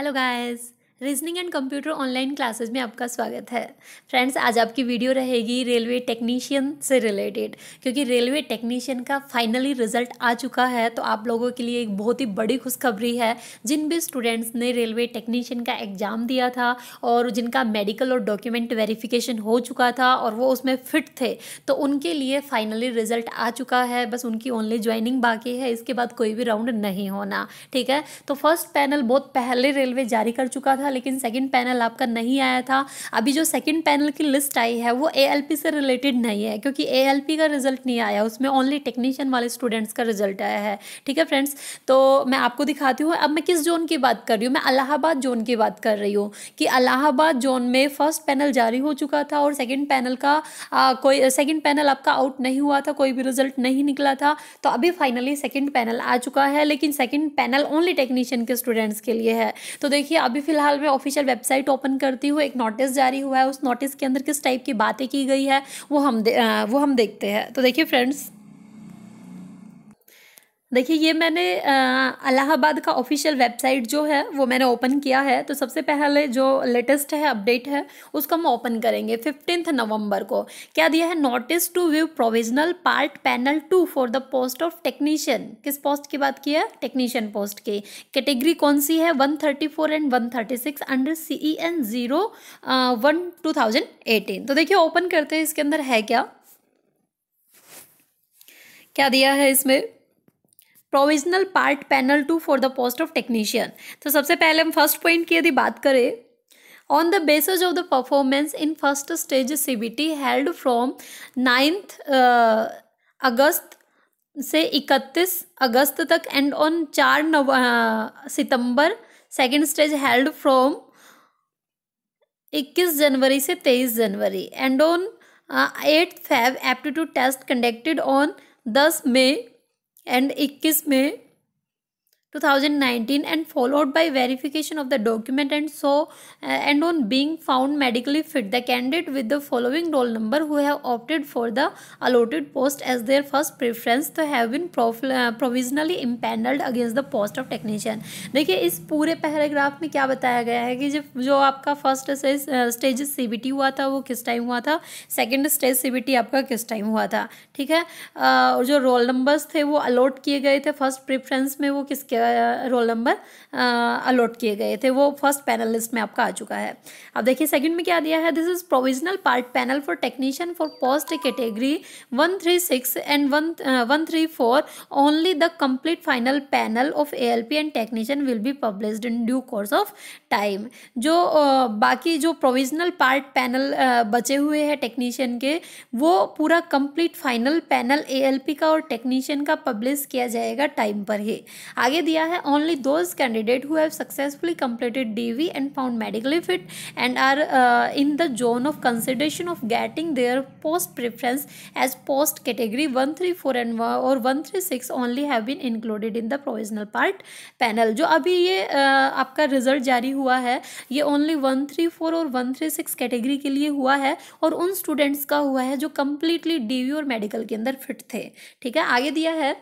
Hello, guys. Reasoning and computer online classes में आपका स्वागत है फ्रेंड्स आज आपकी वीडियो रहेगी रेलवे टेक्नीशियन से रिलेटेड क्योंकि रेलवे टेक्नीशियन का फाइनली रिजल्ट आ चुका है तो आप लोगों के लिए एक बहुत ही बड़ी खुशखबरी है जिन भी स्टूडेंट्स ने रेलवे टेक्नीशियन का एग्ज़ाम दिया था और जिनका मेडिकल और डॉक्यूमेंट वेरिफिकेशन हो चुका था और वो उसमें फिट थे तो उनके लिए फाइनली रिजल्ट आ चुका है बस उनकी ओनली ज्वाइनिंग बाकी है इसके बाद कोई भी राउंड नहीं होना ठीक है तो फर्स्ट पैनल बहुत पहले रेलवे जारी कर चुका था था लेकिन सेकेंड पैनल आपका नहीं आया था अभी जो सेकेंड पैनल की लिस्ट आई है वो ए से रिलेटेड नहीं है क्योंकि ए का रिजल्ट नहीं आया उसमें ओनली टेक्नीशियन वाले स्टूडेंट्स का रिजल्ट आया है ठीक है फ्रेंड्स तो मैं आपको दिखाती हूँ अब मैं किस जोन की बात कर रही हूँ मैं अलाहाबाद जोन की बात कर रही हूँ कि अलाहाबाद जोन में फर्स्ट पैनल जारी हो चुका था और सेकेंड पैनल का आ, कोई सेकेंड पैनल आपका आउट नहीं हुआ था कोई भी रिजल्ट नहीं निकला था तो अभी फाइनली सेकेंड पैनल आ चुका है लेकिन सेकेंड पैनल ओनली टेक्नीशियन के स्टूडेंट्स के लिए है तो देखिए अभी फिलहाल मैं ऑफिशियल वेबसाइट ओपन करती हूँ एक नोटिस जारी हुआ है उस नोटिस के अंदर किस टाइप की बातें की गई है वो हम वो हम देखते हैं तो देखिए फ्रेंड्स देखिए ये मैंने अलाहाबाद का ऑफिशियल वेबसाइट जो है वो मैंने ओपन किया है तो सबसे पहले जो लेटेस्ट है अपडेट है उसको हम ओपन करेंगे फिफ्टींथ नवंबर को क्या दिया है notice to view provisional part panel two for the post of technician किस पोस्ट की बात की है टेक्नीशियन पोस्ट की कैटेगरी कौन सी है one thirty four and one thirty six under C E N zero one two thousand eighteen तो देखिए ओपन करते हैं इसके अंदर है क्या क्या दिया है इसमें provisional part panel two for the post of technician तो सबसे पहले हम फर्स्ट पॉइंट की यदि बात करें on the basis of the performance in first stage C B T held from ninth अगस्त से इकतीस अगस्त तक एंड ऑन चार नव uh, सितंबर सेकेंड स्टेज हेल्ड फ्रॉम इक्कीस जनवरी से तेईस जनवरी and on eight five aptitude test conducted on दस मई एंड 21 में 2019 and followed by verification of the document and so uh, and on being found medically fit the candidate with the following roll number who have opted for the allotted post as their first preference to have been prov uh, provisionally impaneled against the post of technician देखिए इस पूरे paragraph में क्या बताया गया है कि जब जो आपका फर्स्ट स्टेज सीबीटी हुआ था वो किस टाइम हुआ था सेकंड स्टेज सीबीटी आपका किस टाइम हुआ था ठीक है और जो रोल नंबर्स थे वो अलॉट किए गए थे फर्स्ट प्रेफरेंस में वो किसके रोल नंबर अलॉट किए गए थे वो फर्स्ट पैनल लिस्ट में आपका आ चुका है अब देखिए सेकंड में क्या दिया है this is provisional part panel for technician for post category one three six and one one three four only the complete final panel of A L P and technician will be publish in due course of time जो uh, बाकी जो provisional part panel बचे हुए हैं technician के वो पूरा complete final panel A L P का और टेक्नीशियन का पब्लिश किया जाएगा टाइम पर ही आगे दिया है only those candidate who have successfully completed DV and found medically fit and are in the zone of consideration of getting their post preference as post category one three four and और one three six only have been included in the provisional part panel जो अभी ये uh, आपका result जारी हुआ है ये only one three four और वन थ्री सिक्स कैटेगरी के लिए हुआ है और उन स्टूडेंट्स का हुआ है जो कम्प्लीटली डीवी और मेडिकल के अंदर फिट थे ठीक है आगे दिया है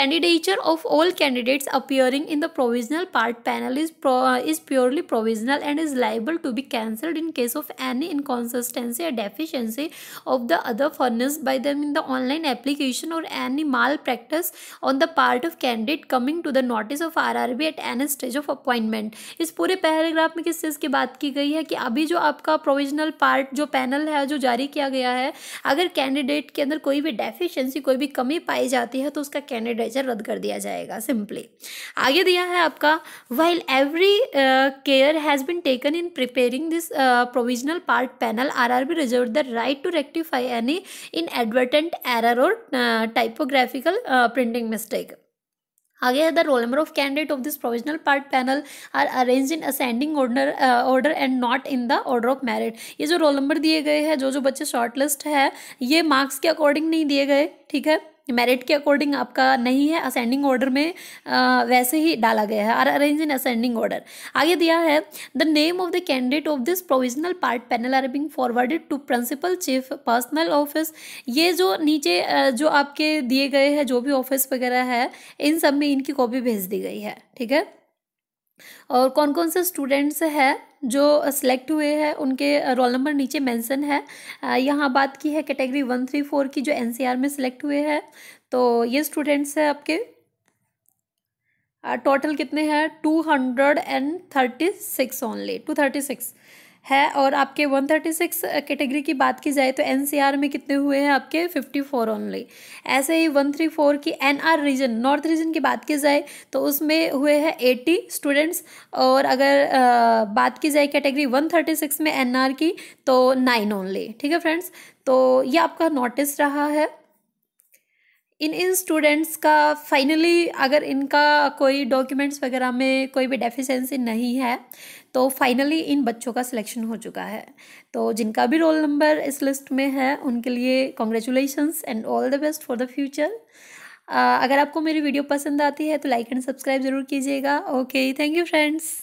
candidature of all candidates appear appearing in the provisional part panel is, pro uh, is purely provisional and is liable to be cancelled in case of any inconsistency or deficiency of the other furnished by them in the online application or any malpractice on the part of candidate coming to the notice of RRB at any stage of appointment. इस पूरे paragraph में किस चीज़ की बात की गई है कि अभी जो आपका प्रोविजनल पार्ट जो पैनल है जो जारी किया गया है अगर कैंडिडेट के अंदर कोई भी डेफिशिएंसी कोई भी कमी पाई जाती है तो उसका कैंडिडेचर रद्द कर दिया जाएगा सिंपली आगे दिया है आपका while every care has been taken in preparing this provisional part panel R R B reserve the right to rectify any inadvertent error और टाइपोग्राफिकल प्रिंटिंग मिस्टेक आगे है the roll number of candidate of this provisional part panel are arrange in ascending order order and not in the order of merit ये जो roll number दिए गए हैं जो जो बच्चे शॉर्ट लिस्ट है ये मार्क्स के अकॉर्डिंग नहीं दिए गए ठीक है मेरिट के अकॉर्डिंग आपका नहीं है असेंडिंग ऑर्डर में आ, वैसे ही डाला गया है और अरेंज इन असेंडिंग ऑर्डर आगे दिया है the name of the candidate of this provisional part panel are being forwarded to principal chief personnel office ये जो नीचे जो आपके दिए गए हैं जो भी ऑफिस वगैरह है इन सब में इनकी कॉपी भेज दी गई है ठीक है और कौन कौन से स्टूडेंट्स हैं जो सिलेक्ट हुए हैं उनके रोल नंबर नीचे मेंशन है यहाँ बात की है कैटेगरी वन थ्री फोर की जो एनसीआर में सिलेक्ट हुए हैं तो ये स्टूडेंट्स हैं आपके टोटल कितने हैं two hundred and thirty six only two thirty six है और आपके 136 कैटेगरी की बात की जाए तो एनसीआर में कितने हुए हैं आपके 54 ओनली ऐसे ही 134 की एनआर रीजन नॉर्थ रीजन की बात की जाए तो उसमें हुए हैं 80 स्टूडेंट्स और अगर आ, बात की जाए कैटेगरी 136 में एनआर की तो नाइन ओनली ठीक है फ्रेंड्स तो ये आपका नोटिस रहा है इन इन स्टूडेंट्स का फाइनली अगर इनका कोई डॉक्यूमेंट्स वगैरह में कोई भी डेफिशेंसी नहीं है तो फाइनली इन बच्चों का सिलेक्शन हो चुका है तो जिनका भी रोल नंबर इस लिस्ट में है उनके लिए congratulation and all the best for the future अगर आपको मेरी वीडियो पसंद आती है तो लाइक एंड सब्सक्राइब ज़रूर कीजिएगा ओके थैंक यू फ्रेंड्स